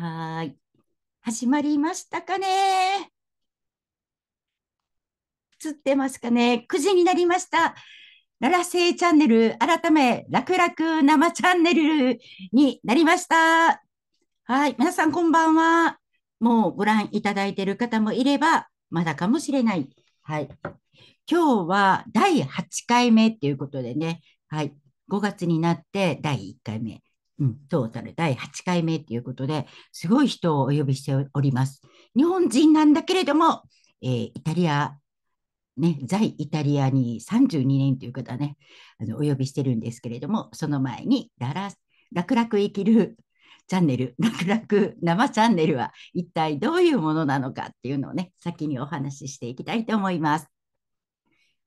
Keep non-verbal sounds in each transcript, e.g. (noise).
はい。始まりましたかね映ってますかね ?9 時になりました。ララせいチャンネル、改め、楽く生チャンネルになりました。はい。皆さんこんばんは。もうご覧いただいている方もいれば、まだかもしれない。はい。今日は第8回目ということでね、はい。5月になって第1回目。うん、トータル第8回目ということで、すごい人をお呼びしております。日本人なんだけれども、えー、イタリア、ね、在イタリアに32年という方ね、あのお呼びしてるんですけれども、その前に、ラら、楽々生きるチャンネル、(laughs) 楽々生チャンネルは一体どういうものなのかっていうのをね、先にお話ししていきたいと思います。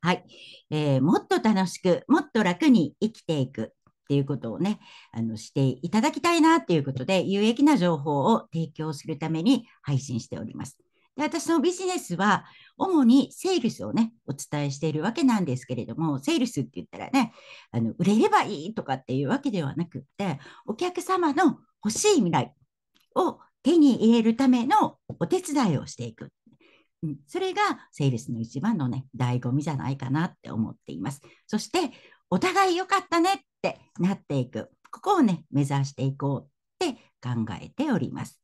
はい、えー、もっと楽しく、もっと楽に生きていくっていうことをね、あのしていただきたいなっていうことで、有益な情報を提供するために配信しております。で私のビジネスは、主にセールスをね、お伝えしているわけなんですけれども、セールスって言ったらね、あの売れればいいとかっていうわけではなくって、お客様の欲しい未来を手に入れるためのお手伝いをしていく。うん、それがセールスの一番のね、醍醐味じゃないかなって思っています。そして、お互い良かったねってなっていく。ここをね、目指していこうって考えております。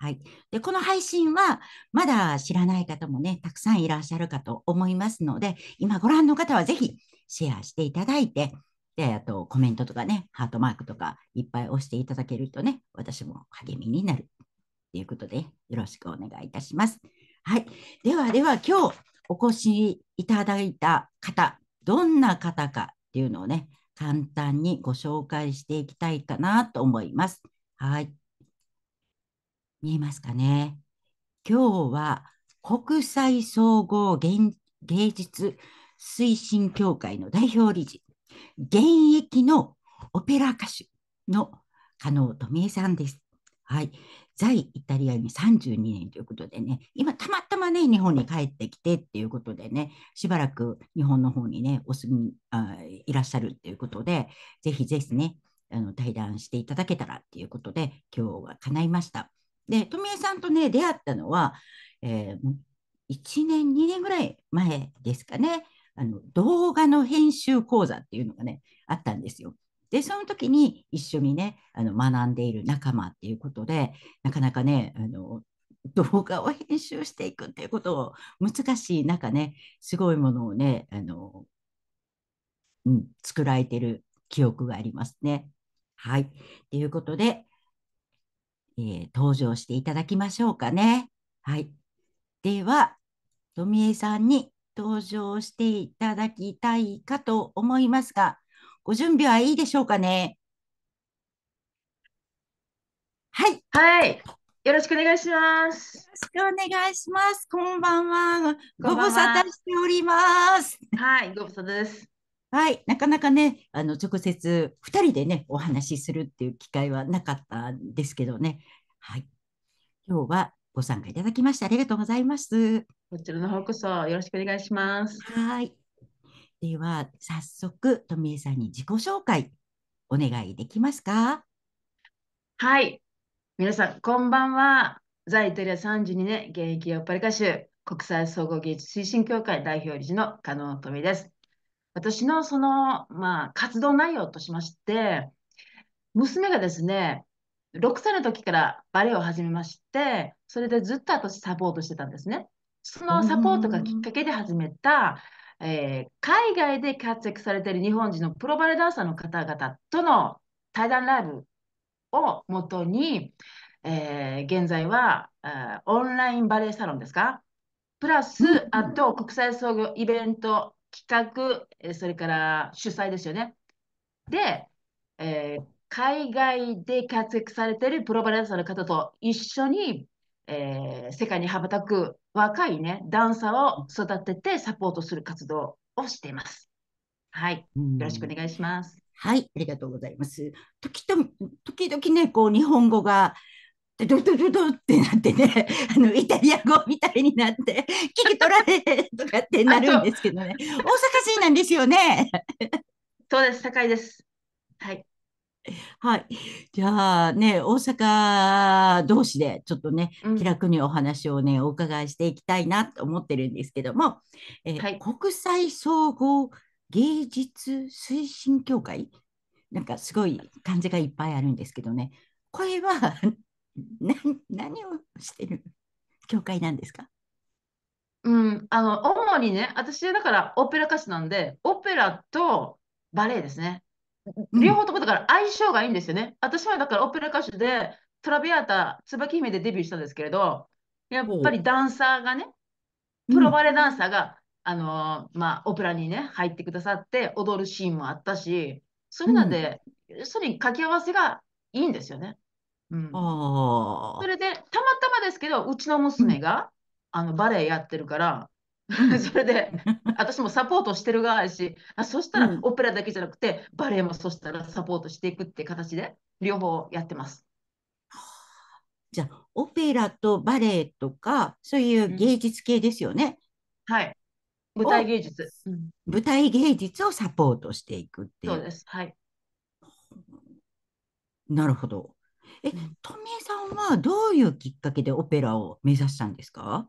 はい。で、この配信は、まだ知らない方もね、たくさんいらっしゃるかと思いますので、今ご覧の方はぜひシェアしていただいて、で、あとコメントとかね、ハートマークとかいっぱい押していただけるとね、私も励みになるということで、よろしくお願いいたします。はい。ではでは、今日お越しいただいた方、どんな方かっていうのをね、簡単にご紹介していきたいかなと思います。はい。見えますかね。今日は国際総合芸術推進協会の代表理事、現役のオペラ歌手の加納富江さんです。はい。在イタリアに32年ということでね、今たまたまね、日本に帰ってきてっていうことでね、しばらく日本の方にね、お住みあいらっしゃるっていうことで、ぜひぜひね、あの対談していただけたらっていうことで、今日は叶いました。で、富江さんとね、出会ったのは、えー、1年、2年ぐらい前ですかね、あの動画の編集講座っていうのがね、あったんですよ。で、その時に一緒にね、あの学んでいる仲間っていうことで、なかなかね、あの動画を編集していくっていうことを難しい中ね、すごいものをね、あのうん、作られてる記憶がありますね。はい。ということで、えー、登場していただきましょうかね。はい。では、富江さんに登場していただきたいかと思いますが、ご準備はいいでしょうかね。はい。はい。よろしくお願いします。よろしくお願いします。こんばんは。ご無沙汰しております。はい、ご無沙汰です。はい、なかなかね、あの直接2人でね、お話しするっていう機会はなかったんですけどね。はい。今日はご参加いただきましてありがとうございます。こちらの方こそよろしくお願いします。はい。では早速富江さんに自己紹介お願いできますかはい皆さんこんばんは在イタリア32年現役ヨパリ歌手国際総合技術推進協会代表理事の加納富江です私のその、まあ、活動内容としまして娘がですね6歳の時からバレエを始めましてそれでずっと私サポートしてたんですねそのサポートがきっかけで始めたえー、海外で活躍されている日本人のプロバレダンサーの方々との対談ライブをもとに、えー、現在はオンラインバレエサロンですかプラス、あと国際創業イベント企画、それから主催ですよね。で、えー、海外で活躍されているプロバレダンサーの方と一緒に、えー、世界に羽ばたく若いね、ダンサーを育ててサポートする活動をしています。はい、よろしくお願いします。はい、ありがとうございます。時と時々ね、こう日本語がドドドドってなってね、(laughs) あのイタリア語みたいになって、聞き取られとかってなるんですけどね、(laughs) 大阪市なんですよね。そうです、堺です。はい。(laughs) はい。じゃあね、大阪同士でちょっとね、気楽にお話をね、お伺いしていきたいなと思ってるんですけども、えはい、国際総合芸術推進協会なんかすごい漢字がいっぱいあるんですけどね、これは (laughs) 何をしてる協会なんですかうん、あの主にね、私だからオペラ歌手なんで、オペラとバレエですね。両方ともだから相性がいいんですよね。私はだからオペラ歌手で、トラビアータ、椿姫でデビューしたんですけれど、やっぱりダンサーがね、プロバレダンサーが、あのー、まあ、オペラにね、入ってくださって、踊るシーンもあったし、そういうので、それに掛け合わせがいいんですよね。うん、それで、たまたまですけど、うちの娘が、あのバレエやってるから、(laughs) それで私もサポートしてる側やしあそしたらオペラだけじゃなくて、バレエもそしたらサポートしていくって形で両方やってます。じゃあオペラとバレエとかそういう芸術系ですよね。うん、はい舞台芸術、舞台芸術をサポートしていくっていう。そうです。はい。なるほど。え、富江さんはどういうきっかけでオペラを目指したんですか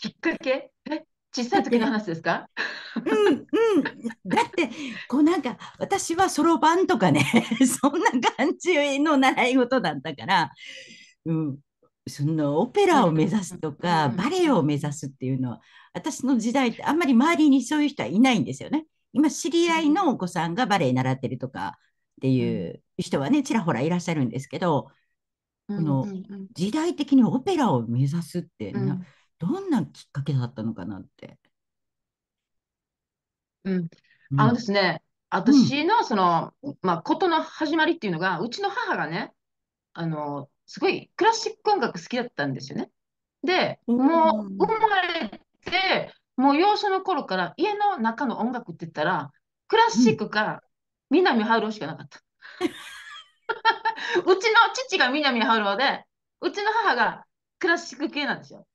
きっかけえ小さい時の話ですかうんうんだってこうなんか私はそろばんとかね (laughs) そんな感じの習い事だったから、うん、そのオペラを目指すとか、バレエを目指すっていうのは私の時代ってあんまり周りにそういう人はいないんですよね。今知り合いのお子さんがバレエ習ってるとかっていう人はねちらほらいらっしゃるんですけど、この時代的にオペラを目指すって、うん、どんなきっかけだったのかなって。うん。あのですね、うん。私のその、まあ、事の始まりっていうのが、うちの母がね、あの、すごいクラシック音楽好きだったんですよね。で、もう生まれて、もう幼少の頃から家の中の音楽って言ったら、クラシックか南春夫しかなかった。う (laughs) ちの父が南春夫で、うちの母がクラシック系なんですよ。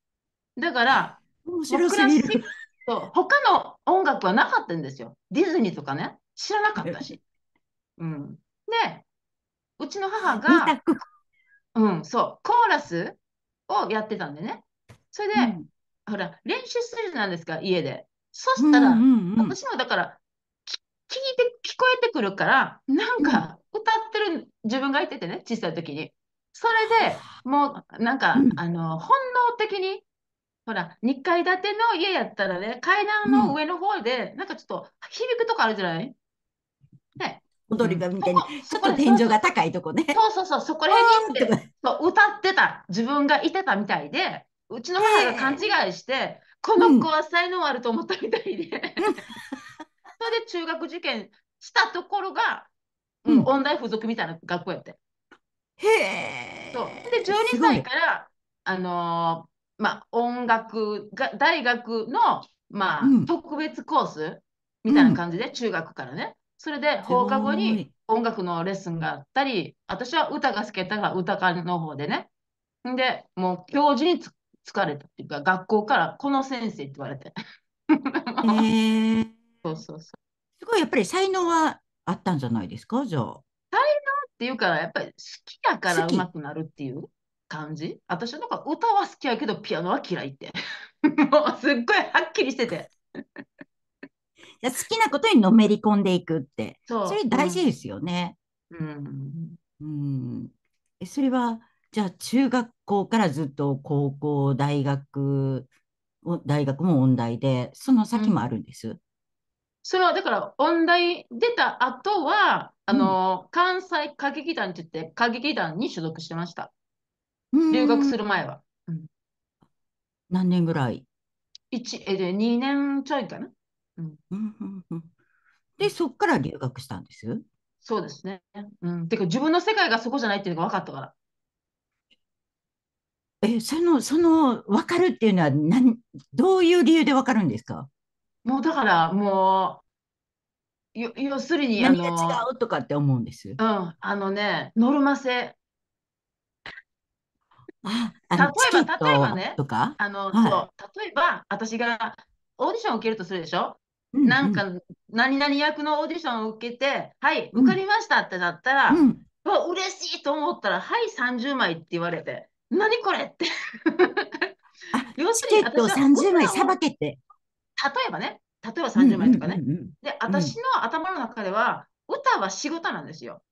だから、面白すぎる。そう他の音楽はなかったんですよ。ディズニーとかね、知らなかったし。うん、で、うちの母が、うん、そう、コーラスをやってたんでね。それで、うん、ほら、練習するじゃないですか、家で。そしたら、私もだから、聞いて、聞こえてくるから、なんか、歌ってる自分がいててね、小さい時に。それでもう、なんか、うん、あの、本能的にほら、2階建ての家やったらね、階段の上の方で、なんかちょっと響くとこあるじゃないね。踊り場みたいに、ちょっと天井が高いとこね。そうそうそう、そこら辺にそう歌ってた、自分がいてたみたいで、うちの母が勘違いして、この子は才能あると思ったみたいで。(laughs) それで中学受験したところが、うん、音大附属みたいな学校やって。へえ。そうで12歳からあのーまあ、音楽が大学の、まあ、うん特別コースみたいな感じで、中学からね。それで放課後に音楽のレッスンがあったり、私は歌が好きだたから歌かの方でね。んで、もう教授につ疲れたっていうか、学校からこの先生って言われて。えー、(laughs) そうそうそう。すごいやっぱり才能はあったんじゃないですか、じゃあ。っていうから、やっぱり好きやからうまくなるっていう。感じ私なんか歌は好きやけどピアノは嫌いって (laughs) もうすっごいはっきりしてて好きなことにのめり込んでいくってそれ大事ですよね。うん、うん、うん、それはじゃあ中学校からずっと高校大学大学も音大でその先もあるんです、うん、それはだから音大出た後はあの、うん、関西歌劇団って言って歌劇団に所属してました。留学する前は。何年ぐらい一えで2年ちょいかな。うん、で、そっから留学したんですそうですね。うん、てか、自分の世界がそこじゃないっていうのが分かったから。え、その、その、分かるっていうのはどういう理由で分かるんですかもうだから、もう、よ要するに、何が違うとかって思うんです。うん、あのね、ノルマ性。あ、あ例の、チケえば、例えばトね、とかあの、はい。そう、例えば、私がオーディションを受けるとするでしょうなんか、ん、何々役のオーディションを受けて、はい、受かりましたってなったら、ん。うわ、嬉しいと思ったら、はい、30枚って言われて、何これって。(laughs) 要すチるケに、ット私をは30枚さばけて。歌を、例えばね、例えばうん30枚とかね。で、私の頭の中では、歌は仕事なんですよ。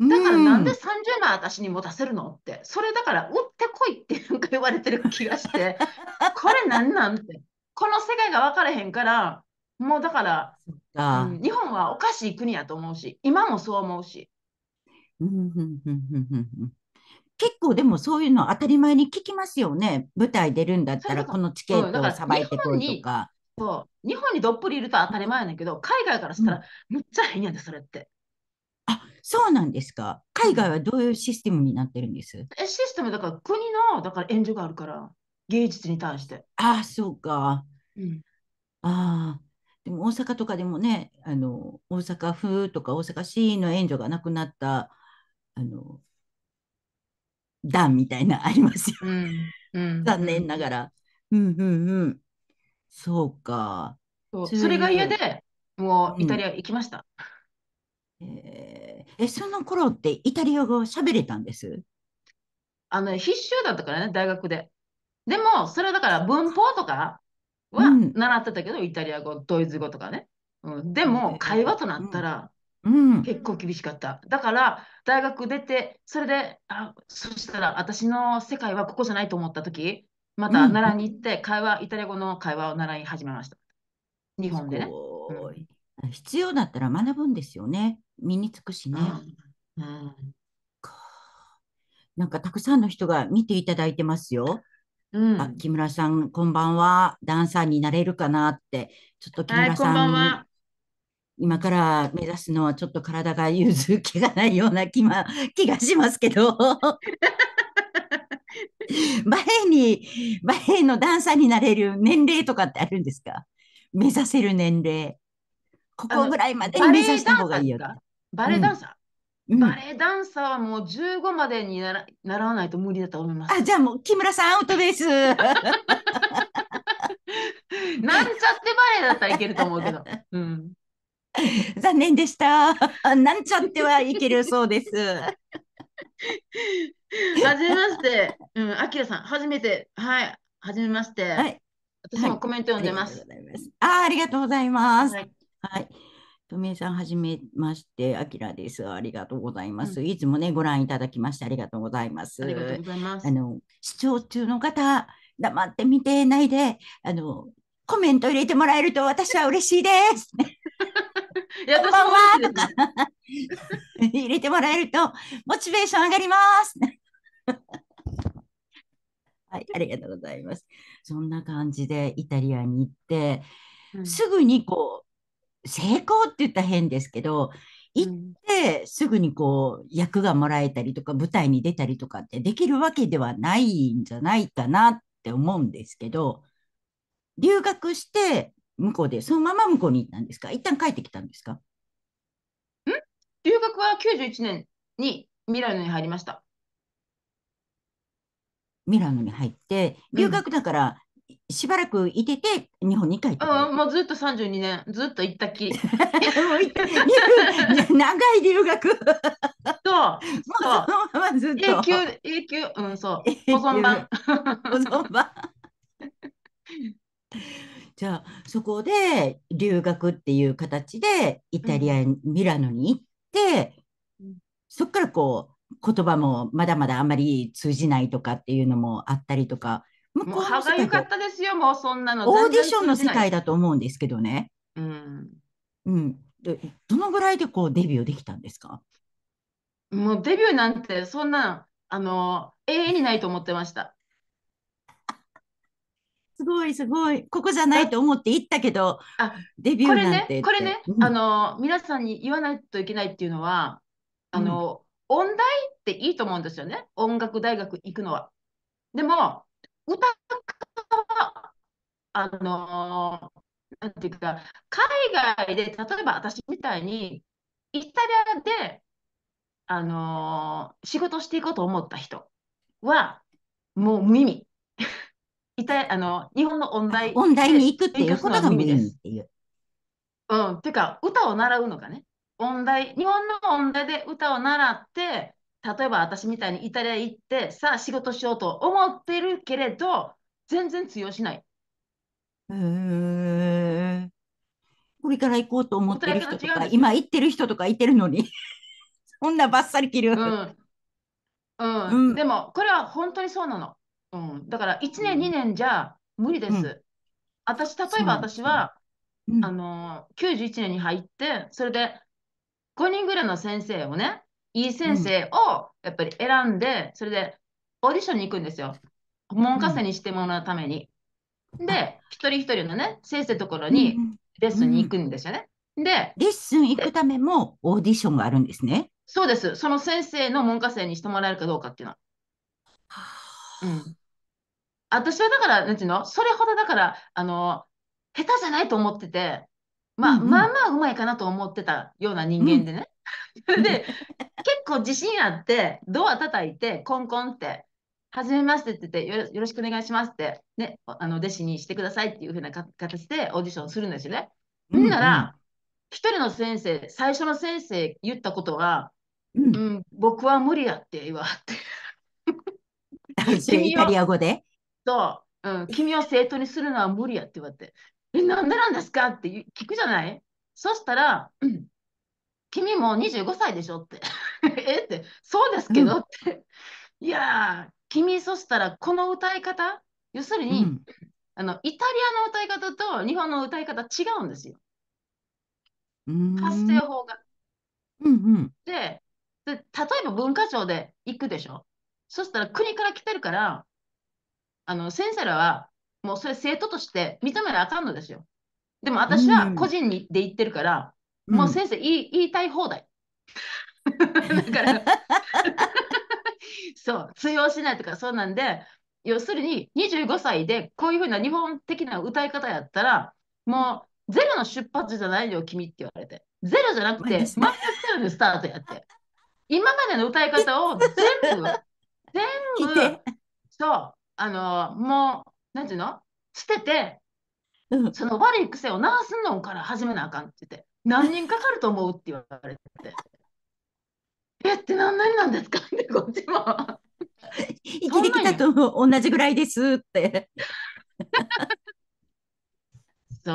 だからなんで30万私に持たせるのって、それだから打ってこいってなんか言われてる気がして、(laughs) これなんなんって、この世界が分からへんから、もうだから、うん、日本はおかしい国やと思うし、今もそう思うし。結構でもそういうの当たり前に聞きますよね。舞台出るんだったらこのチケットをさばいてこいとか。そう日本にどっぷりいると当たり前やねんけど海外からしたら、むっちゃ変やでそれってあ、そうなんですか。海外はどういうシステムになってるんですえ、システムだから国のだから援助があるから、芸術に対して。あ、そうか。うん、ああ、でも大阪とかでもね、あの大阪府とか大阪市の援助がなくなったあの段みたいな (laughs) ありますよ。うん、うん、残念ながら。うんうんうん。そうか。そうそれが嫌で、もうイタリア行きました。うん、えーえ、その頃ってイタリア語喋れたんですあの、必修だったからね、大学で。でも、それはだから文法とかは習ってたけど、うん、イタリア語、ドイツ語とかね。うん、でも、会話となったら、うん、結構厳しかった。だから、大学出て、それで、あそしたら、私の世界はここじゃないと思った時、また奈良に行って、会話、イタリア語の会話を習い始めました。日本でね。必要だったら学ぶんですよね。身につくしね。うん、なんかたくさんの人が見ていただいてますよ。うん、あ木村さん、こんばんは。ダンサーになれるかなって。ちょっと木村さん、はい、んん今から目指すのはちょっと体が融通気がないような気,、ま、(laughs) 気がしますけど。前 (laughs) に、前のダンサーになれる年齢とかってあるんですか目指せる年齢。ここぐらいまで目指した方がいいよ。バレエダンサーバレエダンサーはもう15までになら (laughs) ならないと無理だと思います。あ、じゃあもう木村さんアウトです。(laughs) なんちゃってバレエだったらいけると思うけど。(laughs) うん、残念でした。なんちゃってはいけるそうです。はじめまして。うん、あきらさん、初めて。はい、はじめまして。はい、私もコメント読んでます。はい、ます。あありがとうございます。はいはい。富江さん、はじめまして、あきらです。ありがとうございます、うん、いつもね、ご覧いただきまして、ありがとうございます。ありがとうございます。あの、視聴中の方、黙って見てないで、あの、コメント入れてもらえると、私は嬉しいです。(laughs) や、こんばんはとか入れてもらえると、モチベーション上がります。(laughs) はい、ありがとうございます。そんな感じでイタリアに行って、うん、すぐにこう成功って言ったら変ですけど、行ってすぐにこう役がもらえたりとか舞台に出たりとかってできるわけではないんじゃないかなって思うんですけど、留学して向こうで、そのまま向こうに行ったんですか一旦帰ってきたんですかん留学は91年にミラノに入りました。ミラノに入って、留学だからしばらくいてて、日本に帰ってくる。もうずっと32年、ずっと行った (laughs) っきり。(laughs) 長い留学。そう。そうそのままずっと。永久、永久、うん、そう。保存版。保存版。じゃあ、そこで留学っていう形で、イタリア、うん、ミラノに行って、そこからこう、言葉もまだまだあんまり通じないとかっていうのもあったりとかこう歯がかったですよ、もうそんなの。オーディションの世界だと思うんですけどね。うん。うん。で、どのぐらいでこうデビューできたんですかもうデビューなんて、そんな、あの、永遠にないと思ってました。(laughs) すごいすごい。ここじゃないと思って行ったけど、あデビューなんてこれね、これね、うん、あの、皆さんに言わないといけないっていうのは、あの、うん、音大っていいと思うんですよね。音楽大学行くのは。でも、歌は、あのー、なんていうか、海外で、例えば私みたいに、イタリアで、あのー、仕事していこうと思った人は、もう無意味。(laughs) イタあの日本の音大音大に行くっていうことが無意味です。うん、てか歌を習うのかね音大日本の音大で歌を習って例えば私みたいにイタリア行って、さあ仕事しようと思ってるけれど、全然通用しない。へえ。これから行こうと思ってる人とか、今行ってる人とかいてるのに、(laughs) そんなばっサり切る。うん。うん。うん、でも、これは本当にそうなの。うん、だから1年、2年じゃ無理です。うん、私、例えば私は、うん、あのー、91年に入って、それで5人ぐらいの先生をね、いい先生をやっぱり選んで、それでオーディションに行くんですよ。文科生にしてもらうために。で、一人一人のね、先生のところにレッスンに行くんですよね。で、レッスン行くためもオーディションがあるんですね。そうです。その先生の文科生にしてもらえるかどうかっていうのは。うん。私はだから、なんていうのそれほどだから、あの、下手じゃないと思ってて、まあ、うんうん、まあまあうまいかなと思ってたような人間でね。(laughs) それで、結構自信あって、ドア叩いて、コンコンって、はじめましてって言ってよろしくお願いしますって、ね、あの弟子にしてくださいっていうふうな形でオーディションするんですよね。うん、うん、なら、一人の先生、最初の先生言ったことは、うん、うん、僕は無理やって言わって。(laughs) イタリア語でそう、うん、君を生徒にするのは無理やって言われて、え、なんでなんですかって聞くじゃないそしたら、うん、君も25歳でしょって (laughs) えってそうですけどって、いやー君そしたらこの歌い方要するに、うん、あのイタリアの歌い方と日本の歌い方違うんですよ。発声法が。うんうん、でで例えば文化庁で行くでしょそしたら国から来てるからあの先生らはもうそれ生徒として認めなあかんのですよ。でも私は個人にで行ってるから、もう先生、うん、い言いたい放題。(laughs) だからそう通用しないとかそうなんで要するに25歳でこういうふうな日本的な歌い方やったらもうゼロの出発じゃないよ君って言われてゼロじゃなくて全くゼロでスタートやって今までの歌い方を全部 (laughs) 全部そうあのもう何て言うの捨てて、うん、その悪い癖を直すのから始めなあかんって言って。何人かかると思うって言われて。えって何年なんですかって (laughs) こっちも。生きてきたと同じぐらいですって。そ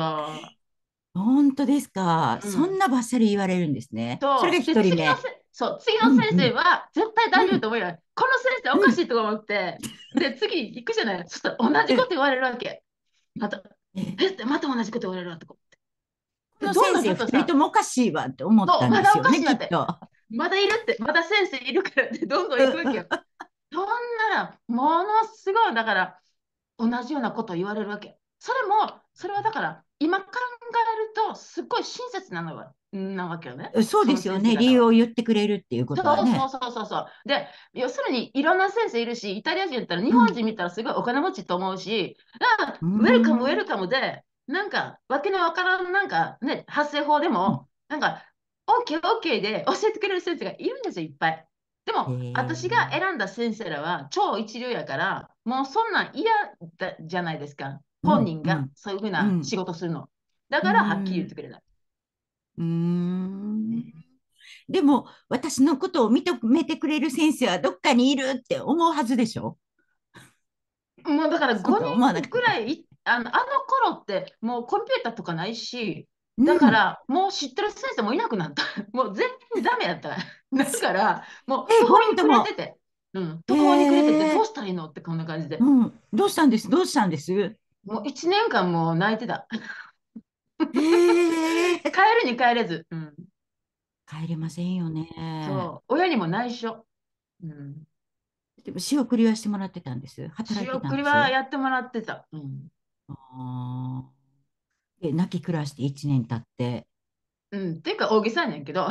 う。本当ですか、うん、そんなばっさり言われるんですね。それが一人目。そう次の先生は絶対大丈夫と思うよ、うんうん、この先生おかしいと思って、うん、で次行くじゃないそしたら同じこと言われるわけまたえまた同じこと言われるわけ。の先生2人ともおかしいわって思ったんですよね、ま、いってまだいるって、まだ先生いるからってどんどん行くわけよ。そんなら、ものすごい、だから、同じようなことを言われるわけ。それも、それはだから、今考えると、すごい親切なのよ。なわけよね。そうですよね。理由を言ってくれるっていうことは、ね、そうそうそうそう。で、要するにいろんな先生いるし、イタリア人だったら日本人見たらすごいお金持ちと思うし、うん、あウェルカムウェルカムで、なんか、わけのわからん、なんかね、発声法でも、なんか、OK、OK で教えてくれる先生がいるんですよ、いっぱい。でも、私が選んだ先生らは超一流やから、もうそんなん嫌じゃないですか。本人がそういうふうな仕事するの。うん、だから、はっきり言ってくれない。うん。でも、私のことを認めてくれる先生はどっかにいるって思うはずでしょもうだから5人くらいあのあの頃ってもうコンピューターとかないし、だから、もう知ってる先生もいなくなった。(laughs) もう全然ダメやった。(laughs) だから、もう、ポイにトれてて、うん、途方に暮れてて、どうしたらいいのってこんな感じで。うん、どうしたんですどうしたんですもう1年間もう泣いてた。(laughs) 帰るに帰れず、うん。帰れませんよね。そう、親にも内緒。うん。でも、仕送りはしてもらってたんです。働いてたんです。仕送りはやってもらってた。うん。あーで、泣き暮らして1年経って、うん、っていうか大げさやねんけど。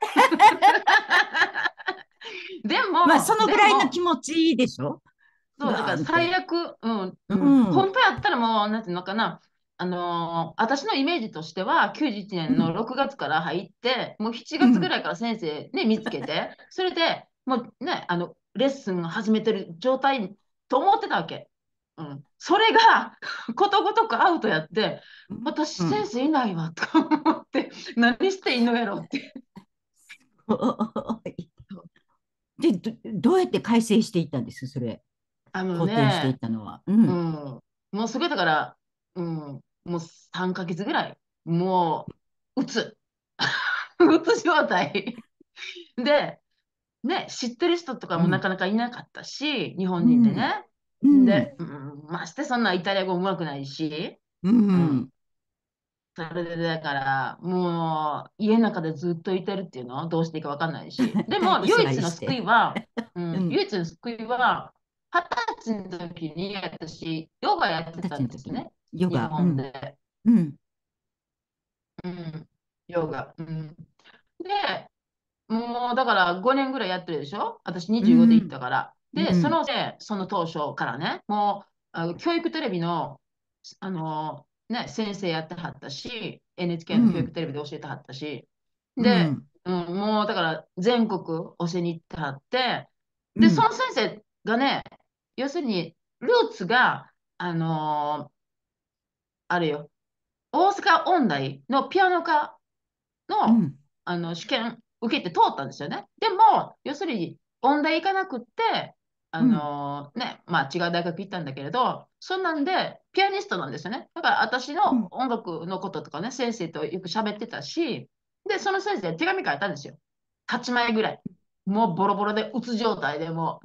(laughs) でまあ、そも、のでぐらいのも、気持ちでしょそう、だからンって。最悪、うん、ううん、本当やったらもう、なんていうのかな、あのー私のイメージとしては、91年の6月から入って、もう7月ぐらいから先生ね、見つけて、(laughs) それでもうね、あの、レッスン始めてる状態と思ってたわけ。うん、それが (laughs) ことごとくアウトやって私先生いないわと思って、うん、何していいのやろって。でどどうやって改正していったんですそれあの、ね、していったのは。うん、うん、もうすごいだから、うん、もう3か月ぐらいもう打つ (laughs) 打つ状態で、ね、知ってる人とかもなかなかいなかったし、うん、日本人でね。うん、で、うん、ましてそんなイタリア語うまくないし、うん、うん、それでだから、もう家の中でずっといてるっていうのはどうしていいか分かんないし、(laughs) でも唯一の救いは、(laughs) うん、唯一の救いは、二十歳の時に私、ヨガやってたんですね。ヨガ。日本で。うん。うん、ヨガ。うん、で、もうだから5年ぐらいやってるでしょ私25で行ったから。で、うん、そので、その当初からね、もう、教育テレビの、あの、ね、先生やってはったし、NHK の教育テレビで教えてはったし、うん、で、うん、もうだから全国教えに行ってはって、で、その先生がね、要するに、ルーツが、あのー、あれよ、大阪音大のピアノ科のうん、あの試験受けて通ったんですよね。でも、要するに音大行かなくって、あのー、ね、まあ違う大学行ったんだけれど、そんなんで、ピアニストなんですよね。だから私の音楽のこととかね、先生とよく喋ってたし、で、その先生手紙書いたんですよ。8枚ぐらい。もうボロボロで、うつ状態でも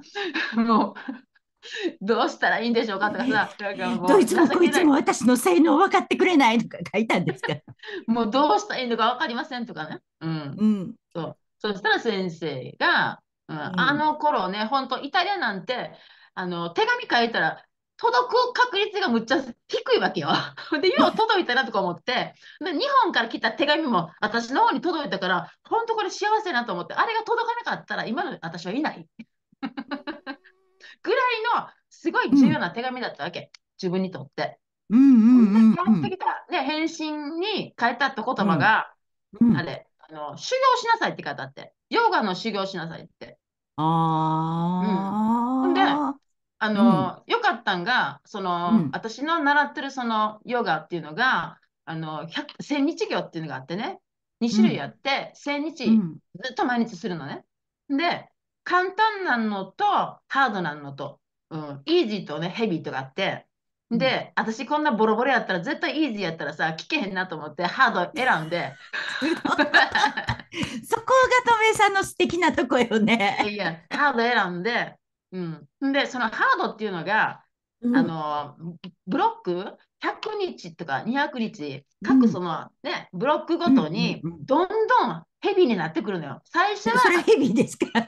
う、(laughs) もうどうしたらいいんでしょうかとかさ、どいつもこいつも私の性能分かってくれないとか書いたんですかもうどうしたらいいのか分かりませんとかね。うん。うん、そうそしたら先生が、あの頃ね、本当イタリアなんて、あの、手紙書いたら、届く確率がむっちゃ低いわけよ。(laughs) で、よう届いたなとか思って、で、日本から来た手紙も私の方に届いたから、本当これ幸せなと思って、あれが届かなかったら今の私はいない。(laughs) ぐらいのすごい重要な手紙だったわけ、うん、自分にとって。うんうんうんうん、返ってきた、ね、返信に書いたあった言葉が、うん、あれ、の修行しなさいって書いてあって、ヨガの修行しなさいって。あうん。で、あの、うん、よかったんが、その、うん、私の習ってるそのヨガっていうのが、あの、日行っていうのがあってね、2種類あって、うん、日ずっと毎日するのね。で、簡単なのと、ハードなのと、うん、イージーとね、ヘビーとがあって、で、私こんなボロボロやったら絶対イージーやったらさ、聞けへんなと思ってハード選んで。(laughs) そこがとめさんの素敵なとこよね。いや、ハード選んで、うん。で、そのハードっていうのが、うん、あの、ブロック100日とか200日、各そのね、うん、ブロックごとにどんどんヘビーになってくるのよ。最初は。それヘビーですか、ね、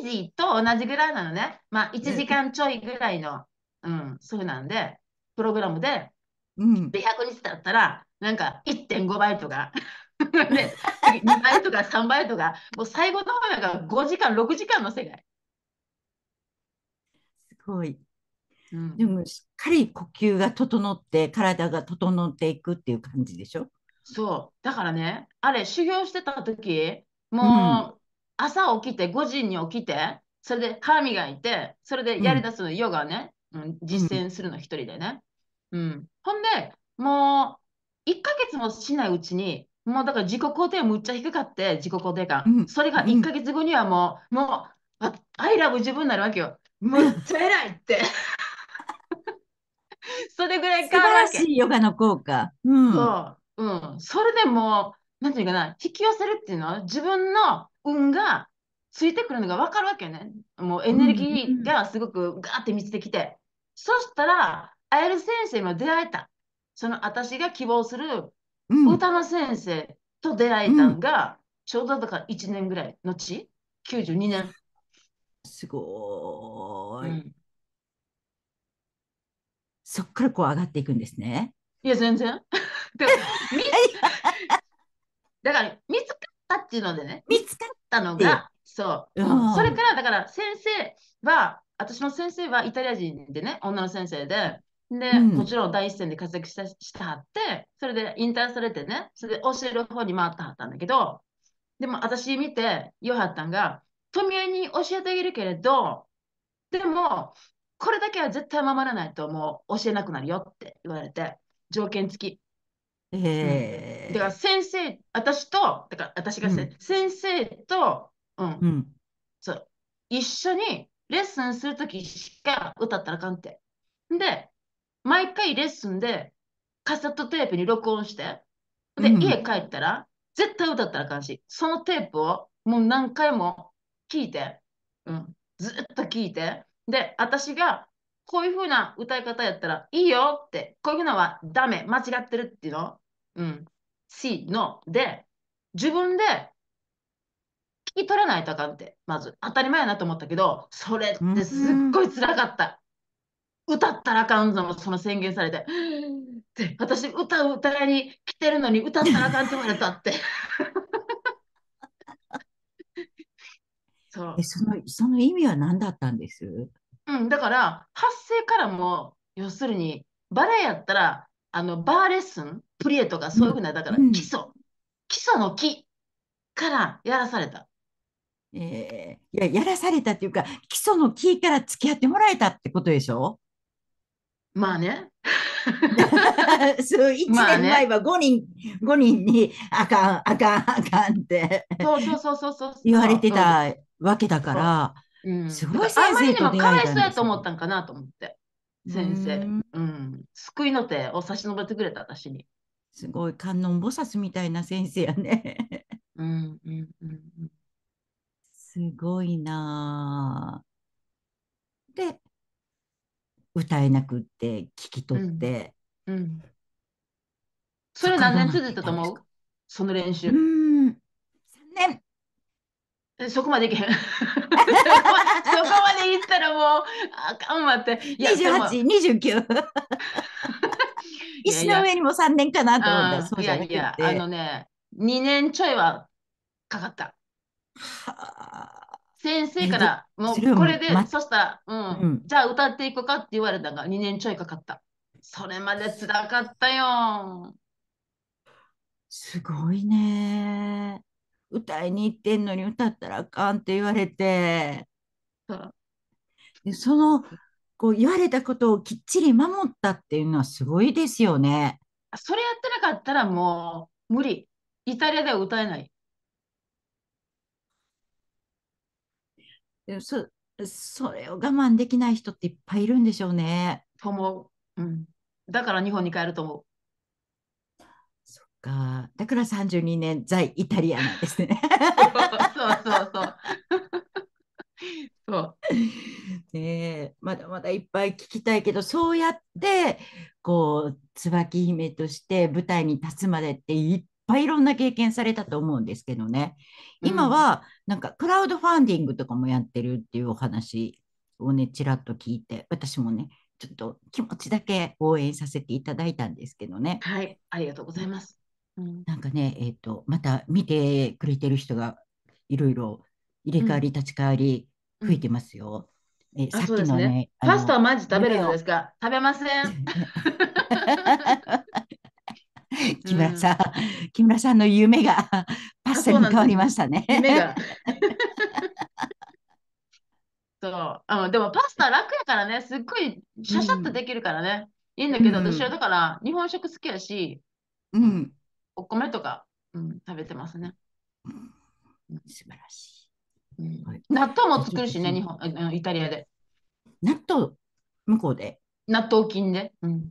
イージーと同じぐらいなのね。まあ、1時間ちょいぐらいの。うん、そうなんで、プログラムで、うん、で100日だったら、なんか1.5倍とか、ね、(laughs) 2倍とか3倍とか、もう最後の方が5時間、6時間の世界。すごい。うん、でもしっかり呼吸が整って体が整っていくっていう感じでしょそうだからねあれ修行してた時もう朝起きて5時に起きてそれで歯磨いてそれでやりだすの、ヨガね実践するの一人でね。うん、うん。ほんで、もう、1ヶ月もしないうちに、もうだから自己肯定むっちゃ低かって、自己肯定感。うん、それが1ヶ月後にはもう、うん、もう、アイラブ自分になるわけよ。むっちゃ偉いって。(laughs) それぐらい素晴らしいヨガの効果。うん。そう。うん。それでもう、なんていうかな、引き寄せるっていうのは自分の運がついてくるのが分かるわけよね。もうエネルギーがすごくガーって満ちてきて、そしたら、あえる先生も出会えた。その私が希望する歌の先生と出会えたんが、ちょうどだから1年ぐらい後、92年。すごーい。うん、そっからこう上がっていくんですね。いや、全然。(laughs) でも (laughs) だから、見つかったっていうのでね、見つかったのが、そう。うん、それから、だから先生は、私の先生はイタリア人でね、女の先生で、で、うん、もちろん第一線で活躍したしはって、それで引退されてね、それで教える方に回ったはったんだけど、でも私見て、よはったんが、富江に教えてあげるけれど、でも、これだけは絶対守らないともう教えなくなるよって言われて、条件付き。えー、だから先生、私と、だから私が、うん、先生と、うん、うん、そう、一緒にレッスンするときしか歌ったらあかんって。で、毎回レッスンでカセットテープに録音して、で、うん、家帰ったら絶対歌ったらあかんし、そのテープをもう何回も聞いて、うん、ずっと聞いて、で、私がこういう風な歌い方やったらいいよって、こういうのはダメ、間違ってるっていうの、うん、C ので、自分でき取らないとあかんって、まず。当たり前やなと思ったけど、それってすっごい辛かった。うん、歌ったらあかんぞもその宣言されて。私、歌う歌いに来てるのに歌ったらあかんって言われたって。そうえそのその意味は何だったんですうん、だから発声からも要するにバレエやったらあのバーレッスンプリエとかそういうふうな、だから基礎、うん、基礎の木からやらされた。えー、やらされたっていうか基礎のキーから付き合ってもらえたってことでしょまあね。(laughs) そう1年前は5人,、ね、5人にあかんあかんあかんってそそそそうううう言われてたわけだから、うん、すごい先生と出あまりにもかわいそうやと思ったんかなと思って。先生、うん、うん、救いの手を差し伸べてくれた私にすごい観音菩薩みたいな先生やねうんうんうんうんすごいなで、歌えなくって聞き取って。うん。うん、それ何年続いたと思うその練習。うん。3年。そこまでいけへん。(laughs) そこまでいったらもう、あかんわって。28、29。石 (laughs) の上にも3年かなと思った。いやいや、あのね、2年ちょいはかかった。先生から、もうこれで、そしたら、うん、じゃあ歌っていこうかって言われたが、2年ちょいかかった。それまでつらかったよ。すごいね。歌いに行ってんのに歌ったらあかんって言われて。でそのこう言われたことをきっちり守ったっていうのはすごいですよね。それやってなかったらもう無理。イタリアでは歌えない。そそれを我慢できない人っていっぱいいるんでしょうね。と思う。うん、だから日本に帰ると思う。そっか。だから32年在イタリアなんですね。そうそうそう。そう (laughs) ねまだまだいっぱい聞きたいけどそうやってこう椿姫として舞台に立つまでっていっぱいいろんな経験されたと思うんですけどね。今は、なんかクラウドファンディングとかもやってるっていうお話をね、ちらっと聞いて、私もね、ちょっと気持ちだけ応援させていただいたんですけどね。はい、ありがとうございます。うん、なんかね、えっ、ー、と、また見てくれてる人がいろいろ入れ替わり、立ち替わり増えてますよ。うん、えさっきのね、ね、パスタはマジ食べるんですか食べません。(laughs) (laughs) 木村さん、うん、木村さんの夢が (laughs) パスタに変わりましたね。夢が (laughs) そうあのでもパスタ楽やからね、すっごいシャシャっとできるからね、うん、いいんだけど、私はだから日本食好きやし、うん、お米とか、うん、食べてますね。素晴らしい、うん。納豆も作るしね、日本イタリアで。納豆、向こうで。納豆菌で。うん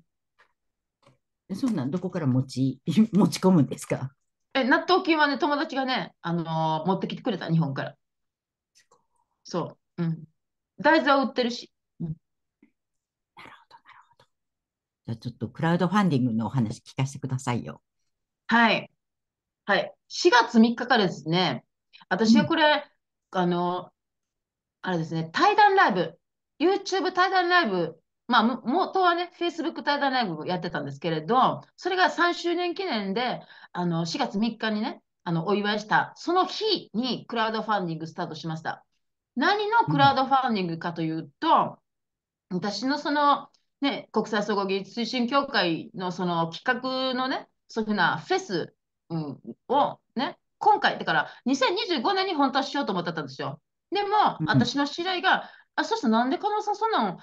そんなんどこから持ち (laughs) 持ち込むんですかえ納豆菌はね友達がね、あのー、持ってきてくれた日本からそう、うん、大豆は売ってるし、なるほどなるほどじゃあちょっとクラウドファンディングのお話聞かせてくださいよはいはい4月3日からですね私はこれ、うん、あのあれですね対談ライブ YouTube 対談ライブまあ、元はね、Facebook 対談ライブやってたんですけれど、それが3周年記念で、あの、4月3日にね、あの、お祝いした、その日にクラウドファンディングスタートしました。何のクラウドファンディングかというと、うん、私のその、ね、国際総合技術推進協会のその企画のね、そういうふうなフェス、うん、をね、今回、だから2025年に本当はしようと思ってたんですよ。でも、私の知り合いが、うん、あ、そしたらなんで加納さそんなの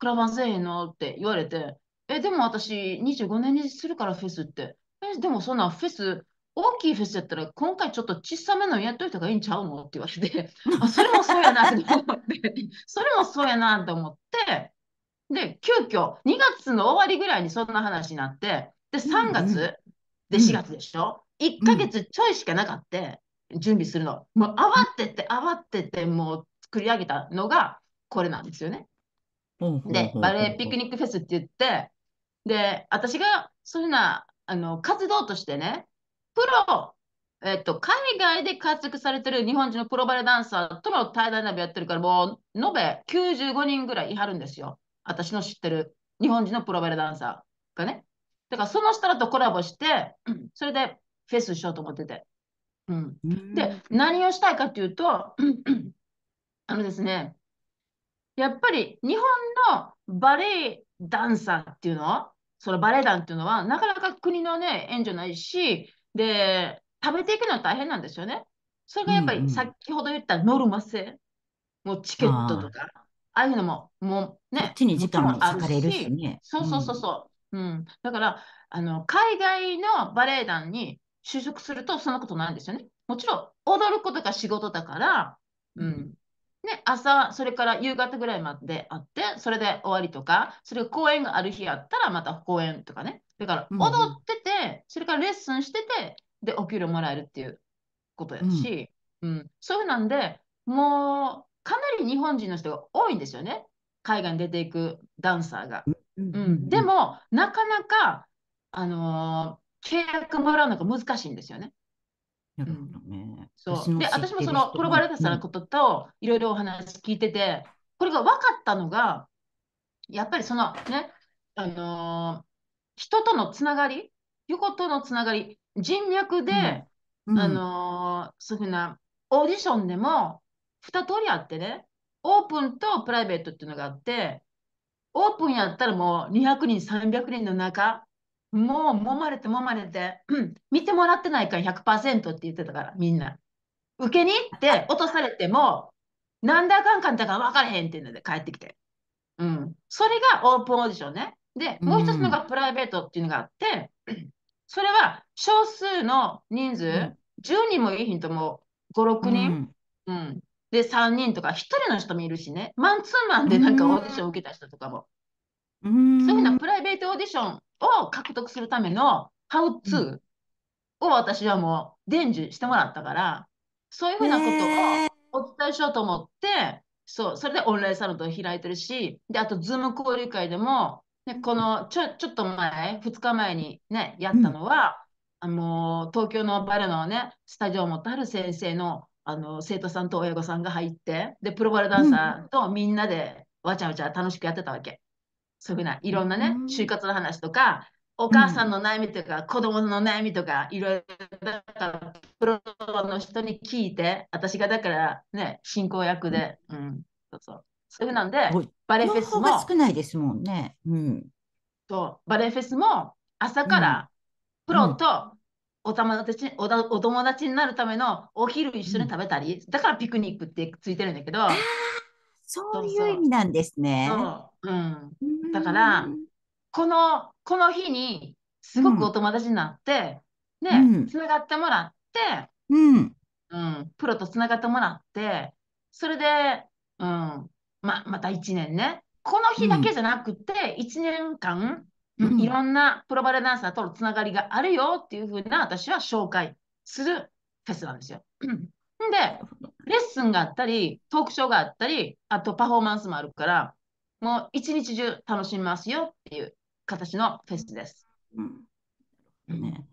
膨らませへんのって言われて、え、でも私25年にするからフェスって。え、でもそんなフェス、大きいフェスやったら今回ちょっと小さめのやっといた方がいいんちゃうのって言われて、あ、それもそうやなと思って、それもそうやなと思って、で、急遽2月の終わりぐらいにそんな話になって、で、3月で4月でしょ、うん、?1 か月ちょいしかなかった、準備するの。もう慌てて慌ててもう作り上げたのがこれなんですよね。で、バレエピクニックフェスって言って、で、私がそういうなあの活動としてね、プロ、えっと、海外で活躍されてる日本人のプロバレーダンサーとの対談ライブやってるから、もう延べ95人ぐらいいはるんですよ。私の知ってる日本人のプロバレーダンサーがね。だからその人らとコラボして、(clears throat) それでフェスしようと思ってて。うん、で、何をしたいかっていうと、(clears throat) あのですね、やっぱり日本のバレエダンサーっていうのそのバレエ団っていうのはなかなか国のね援助ないしで食べていくのは大変なんですよね。それがやっぱり先ほど言ったノルマ性、うんうん、もうチケットとかああいうのももうね地に時間も割かれるしね。そうそうそうそう。うん、うん、だからあの海外のバレエ団に就職するとそんなことないんですよね。もちろん踊ることが仕事だから、うん、ね、朝、それから夕方ぐらいまであって、それで終わりとか、それが公演がある日あったらまた公演とかね。だから踊ってて、うん、それからレッスンしてて、で、お給料もらえるっていうことやし、うん、うん、そういうなんで、もうかなり日本人の人が多いんですよね。海外に出ていくダンサーが。うん、でも、なかなか、あのー、契約もらうのが難しいんですよね。そう。で、私もそのバレれタさのことといろいろお話聞いてて、これが分かったのが、やっぱりそのね、あのー、人とのつながり、横とのつながり、人脈で、うん、あのー、そういうふうなオーディションでも2通りあってね、オープンとプライベートっていうのがあって、オープンやったらもう200人、300人の中、もう揉まれて揉まれて、(clears throat) 見てもらってないから100%って言ってたから、みんな。受けに行って (laughs) 落とされても、なんであかんかったか分からへんっていうので帰ってきて。うん。それがオープンオーディションね。で、もう一つのがプライベートっていうのがあって、(clears throat) それは少数の人数、10人もいい人も5、6人、うん、うん、で、3人とか、1人の人もいるしね、マンツーマンでなんかオーディション受けた人とかも。そういうふうなプライベートオーディションを獲得するためのハウツーを私はもう伝授してもらったから、そういうふうなことをお伝えしようと思って、そう、それでオンラインサロンと開いてるし、で、あと、ズーム交流会でも、ね、このちょ、ちょっと前、2日前にね、やったのは、うん、あの、東京のバレのね、スタジオを持ったる先生の、あの、生徒さんと親御さんが入って、で、プロバレダンサーとみんなでわちゃわちゃ楽しくやってたわけ。そぐいないろんなね、就活の話とか、お母さんの悩みとか、うん、子供の悩みとか、いろいろ、だから、プロの人に聞いて、私がだからね、進行役で、うん、そうそう。そういうなんで、バレフェスも。少ないですもんね。うん。と、バレフェスも、朝から、プロとお友達、お友達になるためのお昼一緒に食べたり、うん、だからピクニックってついてるんだけど。そういう意味なんですね。そう。うん。だから、この、この日に、すごくお友達になって、うん、つながってもらって、うん、うん、プロとつながってもらって、それで、うん、ま、また1年ね。この日だけじゃなくて、1年間、うん、いろんなプロバレダンサーとのつながりがあるよっていうふうな、私は紹介するフェスなんですよ。で、レッスンがあったり、トークショーがあったり、あとパフォーマンスもあるから、もう一日中楽しみますよっていう形のフェスです。うん、ね、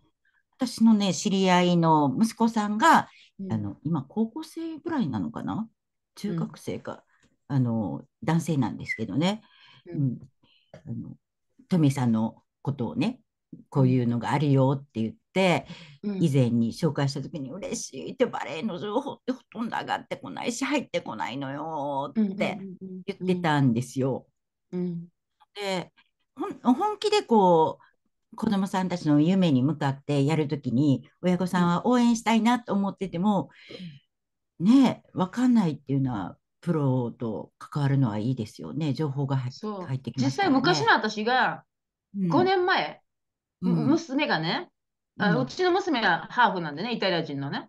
私のね、知り合いの息子さんが、うん、あの今、高校生ぐらいなのかな中学生か、うん、あの男性なんですけどね、うんあのトミーさんのことをね、こういうのがあるよって言って、うん、以前に紹介した時に「嬉しい」ってバレエの情報ってほとんど上がってこないし入ってこないのよって言ってたんですよ。うん、で本気でこう子どもさんたちの夢に向かってやる時に親御さんは応援したいなと思ってても、ねえ分かんないっていうのはプロと関わるのはいいですよね情報が入ってきて、ね、実際昔の私が5年前、娘がね、あうちの娘がハーフなんでね、イタリア人のね。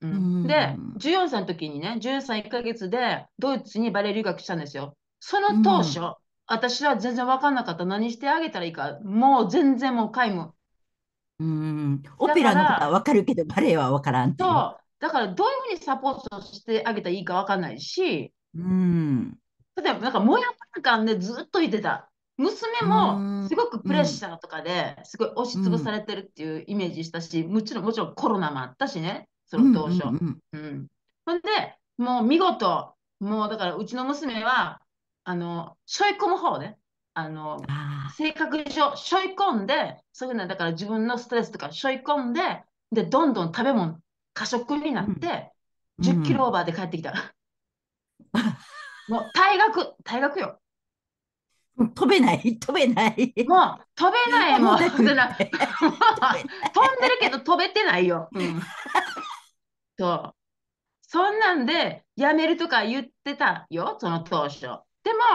うん、で、14歳の時にね、14歳1ヶ月でドイツにバレエ留学したんですよ。その当初、うん、私は全然分かんなかった。何してあげたらいいか。もう全然もう皆無。うん、オペラのことは分かるけど、バレエは分からんと。そう。だからどういうふうにサポートしてあげたらいいか分かんないし、うん、例えばなんかもやモヤ感でずっといてた。娘もすごくプレッシャーとかですごい押しつぶされてるっていうイメージしたし、もちろんもちろんコロナもあったしねその当初。うん、うん、ほんでもう見事もうだからうちの娘はあの背負い込む方ねあの性格上背負い込んでそういうのだから自分のストレスとか背負い込んででどんどん食べ物過食になって、うん、10キロオーバーで帰ってきた。もう退学退学よ。飛べない (laughs) 飛べない。もう飛べないもう。(laughs) 飛んでるけど飛べてないよ。うん、そう。そんなんでやめるとか言ってたよ、その当初。で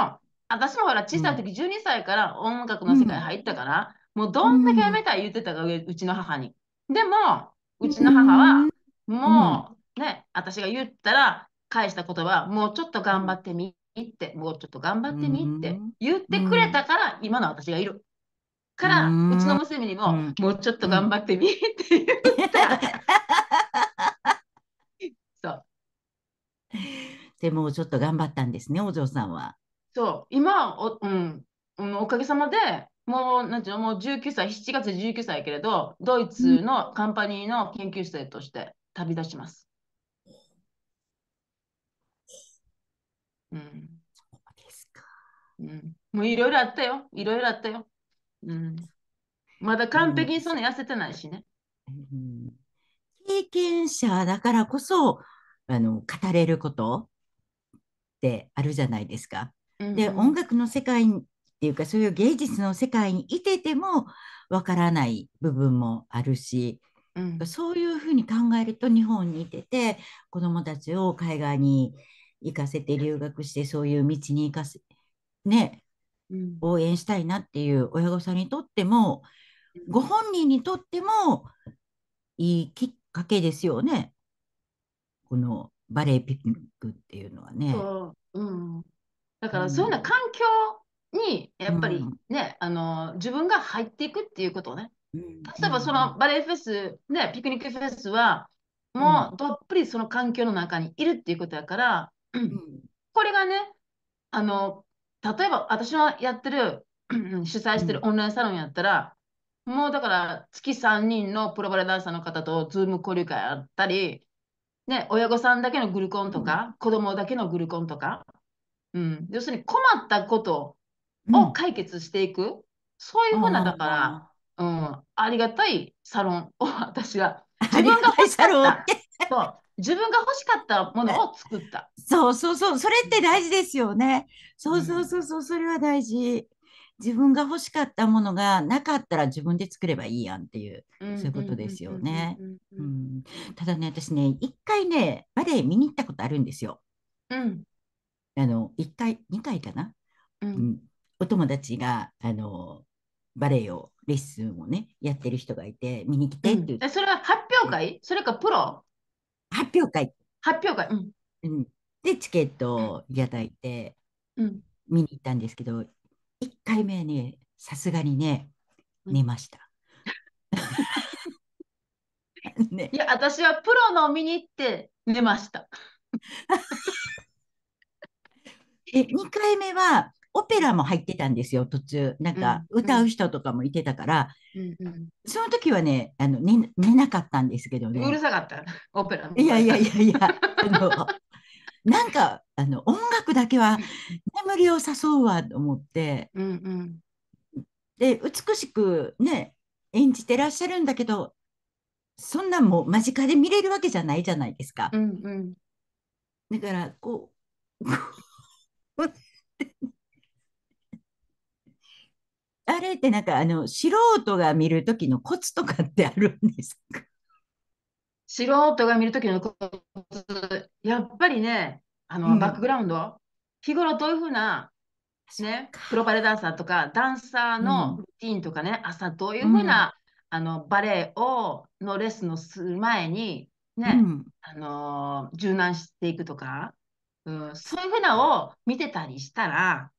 も、私もほら小さい時、12歳から音楽の世界入ったから、うん、もうどんだけやめたい言ってたか、うん、うちの母に。でも、うちの母は、もうね、私が言ったら返した言葉、もうちょっと頑張ってみって、もうちょっと頑張ってみって言ってくれたから、今の私がいる。から、うちの娘にも、もうちょっと頑張ってみって言った。そう。でもうちょっと頑張ったんですね、お嬢さんは。そう、今、お、うん、うん、おかげさまで、もう、なんていうの、もう19歳、7月19歳けれど、ドイツのカンパニーの研究生として旅立ちます。うん。うん、もういろいろあったよ。いろいろあったよ。うん、まだ完璧にそんな痩せてないしね、うん。経験者だからこそあの語れることってあるじゃないですか。うん、で音楽の世界っていうかそういう芸術の世界にいててもわからない部分もあるし、うん、そういうふうに考えると日本にいてて子どもたちを海外に行かせて留学してそういう道に行かせね、うん、応援したいなっていう親御さんにとっても、ご本人にとってもいいきっかけですよね。このバレエピクニックっていうのはね。ううん、だからそういうの環境にやっぱりね、うん、あの自分が入っていくっていうことね。例えばそのバレエフェス、ね、ピクニックフェスはもうどっぷりその環境の中にいるっていうことやから、これがねあの例えば私のやってる主催してるオンラインサロンやったら、うん、もうだから月3人のプロバレダンサーの方とズーム交流会やったり、ね、親御さんだけのグルコンとか、うん、子供だけのグルコンとか、うん、要するに困ったことを解決していく、うん、そういうふうなだから、うん、ありがたいサロンを私は自分が欲しかった。(laughs) 自分が欲しかったものを作った。そうそうそう、それって大事ですよね。そうそうそうそう、それは大事。自分が欲しかったものがなかったら自分で作ればいいやんっていう、そういうことですよね。ただね、私ね、一回ね、バレエ見に行ったことあるんですよ。うん。あの、一回、二回かな。うん、うん。お友達が、あの、バレエをレッスンをねやってる人がいて見に来てってって、うん、それは発表会それかプロ発表会。発表会。うん。うん。で、チケットをいただいて、うん。見に行ったんですけど、1回目ね、さすがにね、寝ました。(laughs) ね、いや、私はプロの見に行って寝ました。(laughs) え、2回目は、オペラも入ってたんですよ、途中。なんか、歌う人とかもいてたから、うんうん、その時はね、あの寝、寝なかったんですけどね。うるさかった、オペラいやいやいやいや、(laughs) あの、なんか、あの、音楽だけは眠りを誘うわと思って、うんうん、で、美しくね、演じてらっしゃるんだけど、そんなんも間近で見れるわけじゃないじゃないですか。うんうん、だからこうあれってなんかあの素人が見るきのコツとかってあるんですか素人が見るきのコツ、やっぱりね、あの、うん、バックグラウンド、日頃どういうふうな、ね、プロバレダンサーとか、ダンサーのルーティンとかね、うん、朝どういうふうな、うん、あのバレエをのレッスンをする前に、ね、あの柔軟していくとか、うん、そういうふうなを見てたりしたら、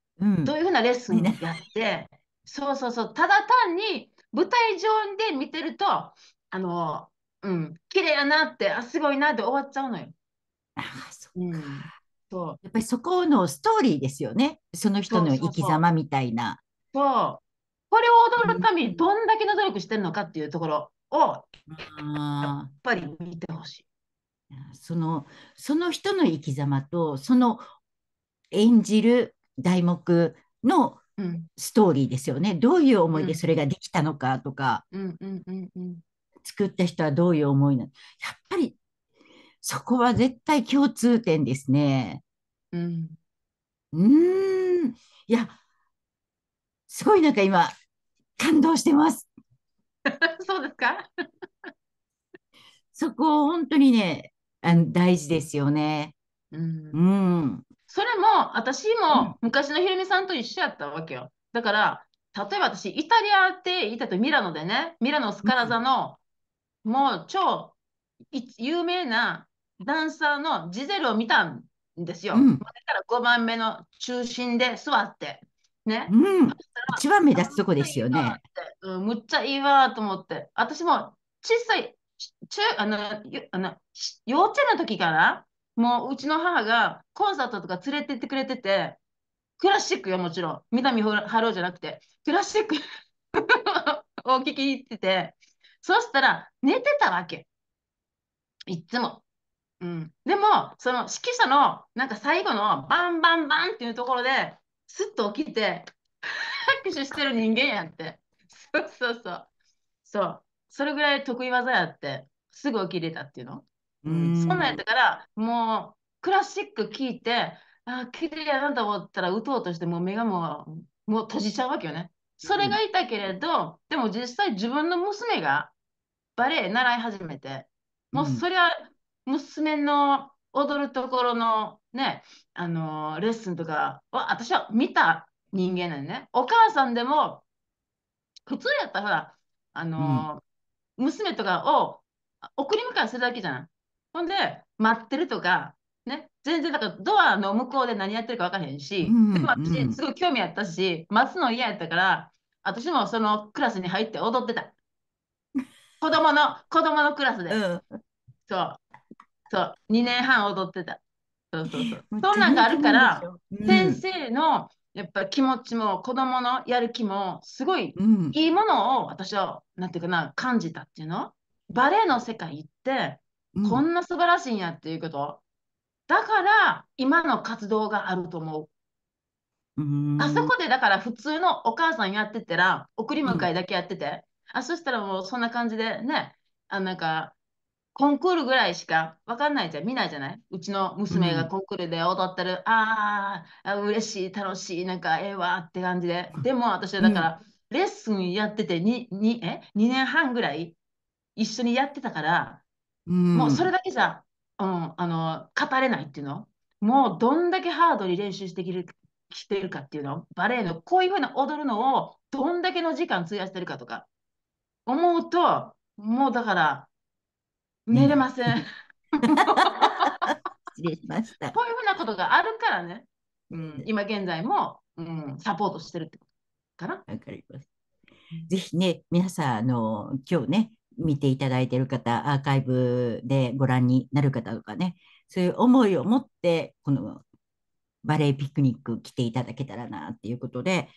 どういうふうなレッスンやって、そうそうそう。ただ単に舞台上で見てると、あの、うん、綺麗やなって、あ、すごいなって終わっちゃうのよ。ああ、そっか。うんそうやっぱりそこのストーリーですよね。その人の生き様みたいな。そうこれを踊るためにどんだけの努力してるのかっていうところを、やっぱり見てほしい。その、その人の生き様と、その演じる題目のストーリーですよね。どういう思いでそれができたのかとか、ううんん作った人はどういう思いなのやっぱりそこは絶対共通点ですね。うん、うんいやすごいなんか今感動してます。(laughs) そうですか (laughs) そこ本当にねあの大事ですよね。うん、うん、それも、私も昔のひろみさんと一緒やったわけよ。だから、例えば私、イタリアってイタとアミラノでね、ミラノスカラザの、もう超有名なダンサーのジゼルを見たんですよ。うん、だから5番目の中心で座って。ね。うん。一番目立つとこですよね。うん、むっちゃいいわと思って。私も小さい、中、あの、あの幼稚園の時かなもううちの母がコンサートとか連れてってくれてて、クラシックよ、もちろん。南ハローじゃなくて、クラシック (laughs) を聞き行ってて、そしたら寝てたわけ。いっつも。うん、でも、その指揮者のなんか最後のバンバンバンっていうところで、すっと起きて、拍手してる人間やって。そうそうそう。そう。それぐらい得意技やって、すぐ起きれたっていうの。うん、そんなんやったから、もうクラシック聴いて、あ、綺麗やなと思ったら打とうとして、もう目がもう、もう閉じちゃうわけよね。それがいたけれど、でも実際自分の娘がバレエ習い始めて、もうそりゃ娘の踊るところのね、あのー、レッスンとかは私は見た人間なんね。お母さんでも普通やったら、あのーうん、娘とかを送り迎えするだけじゃない。ほんで、待ってるとか、ね、全然だからドアの向こうで何やってるか分からへんし、うんうん、でも私すごい興味あったし待つの嫌やったから私もそのクラスに入って踊ってた (laughs) 子供の子供のクラスで、うん、そうそう2年半踊ってたそうそうそうそんなんがあるから、うん、先生のやっぱ気持ちも子供のやる気もすごいいいものを私は何て言うかな感じたっていうのバレエの世界ってうん、こんな素晴らしいんやっていうことだから今の活動があると思う。あそこでだから普通のお母さんやってたら送り迎えだけやってて、うん、あそしたらもうそんな感じでねあなんかコンクールぐらいしか分かんないじゃん見ないじゃないうちの娘がコンクールで踊ってる、うん、ああ嬉しい楽しいなんかええわって感じででも私はだから、レッスンやってて 2, 2, え2年半ぐらい一緒にやってたからもうそれだけじゃ、うん、あの語れないっていうのもうどんだけハードに練習してきるしてるかっていうのバレエのこういうふうな踊るのをどんだけの時間費やしてるかとか思うともうだから寝れません。(laughs) 失礼しました。こういうふうなことがあるからね、うん、今現在も、うん、サポートしてるってことかな。わかります。ぜひね、皆さん、あの今日ね、見ていただいている方、アーカイブでご覧になる方とかね、そういう思いを持って、このバレエピクニック来ていただけたらなっていうことで、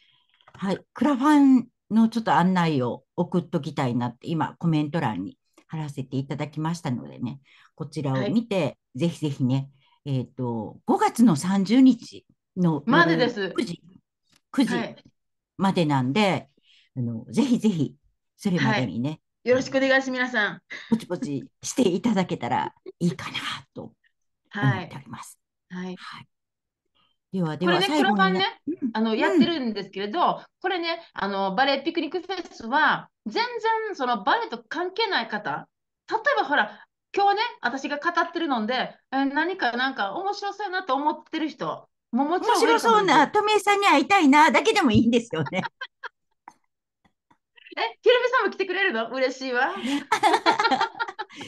はい、クラファンのちょっと案内を送っときたいなって、今コメント欄に貼らせていただきましたのでね、こちらを見て、はい、ぜひぜひね、えっ、ー、と、5月の30日のまでです。9時、までなんで、あのぜひぜひ、それまでにね、よろしくお願いします、皆さん。ポチポチしていただけたらいいかなと思っております。はい。はい。ではではこれね、黒番ね、うん、あの、やってるんですけれど、うん、これね、あの、バレエピクニックフェスは、全然そのバレエと関係ない方、例えばほら、今日ね、私が語ってるので、え何かなんか面白そうやなと思ってる人、ももちろん面白そうな、とみえさんに会いたいな、だけでもいいんですよね。え、ひろみさんも来てくれるの嬉しいわ。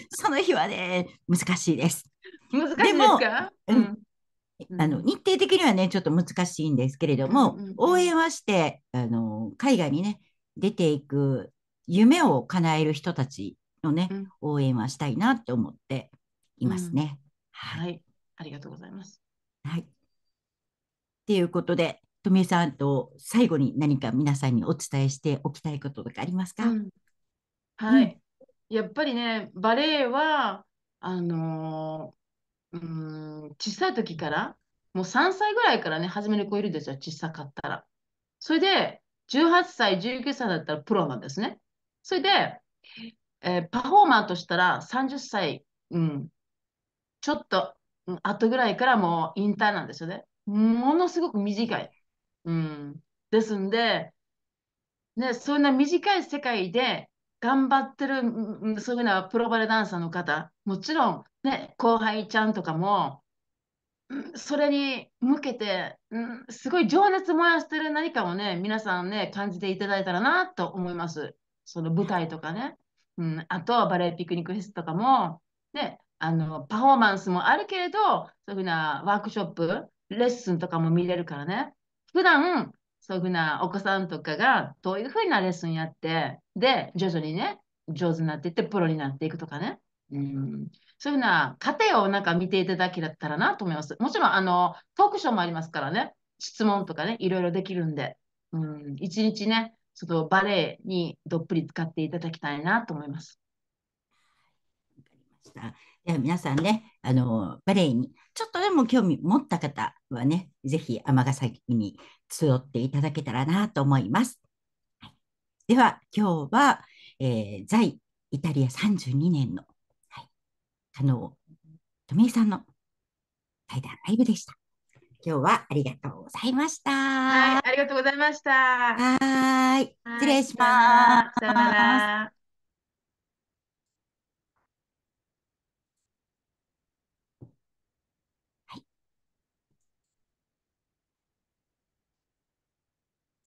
その日はね、難しいです。難しいですか、うん、あの日程的にはねちょっと難しいんですけれども、うん応援はしてあの海外にね出ていく夢を叶える人たちのね、うん、応援はしたいなって思っていますね。うん、はい、はい、ありがとうございます。はい。ということで、とみさんと最後に何か皆さんにお伝えしておきたいこととかありますか、うん、はい、うん、やっぱりねバレエはあのー、うん小さい時からもう3歳ぐらいからね始める子いるんですよ小さかったら。それで18歳19歳だったらプロなんですね。それで、えー、パフォーマーとしたら30歳、うん、ちょっと後ぐらいからもう引退なんですよね。ものすごく短い。うん。ですんで、ね、そんな短い世界で頑張ってる、そういうなプロバレダンサーの方、もちろん、ね、後輩ちゃんとかも、それに向けて、ん、すごい情熱燃やしてる何かをね、皆さんね、感じていただいたらなと思います。その舞台とかね。うん、あと、バレエピクニックフェスとかも、ね、あの、パフォーマンスもあるけれど、そういうふうなワークショップ、レッスンとかも見れるからね。普段そういうふうなお子さんとかがどういうふうなレッスンやってで徐々にね上手になっていってプロになっていくとかね、うん、そういうふうな過程をなんか見ていただけたらなと思いますもちろんあのトークショーもありますからね質問とかねいろいろできるんで、うん、一日ねちょっとバレエにどっぷり使っていただきたいなと思います。わかりました。では皆さんね、あのバレエにちょっとでも興味持った方、はね、ぜひ尼崎に集っていただけたらなと思います。はい、では、今日は、えー、在イタリア32年の、はい、加納富江さんの対談ライブでした。今日はありがとうございました。はい、ありがとうございました。はい、失礼します。さよなら。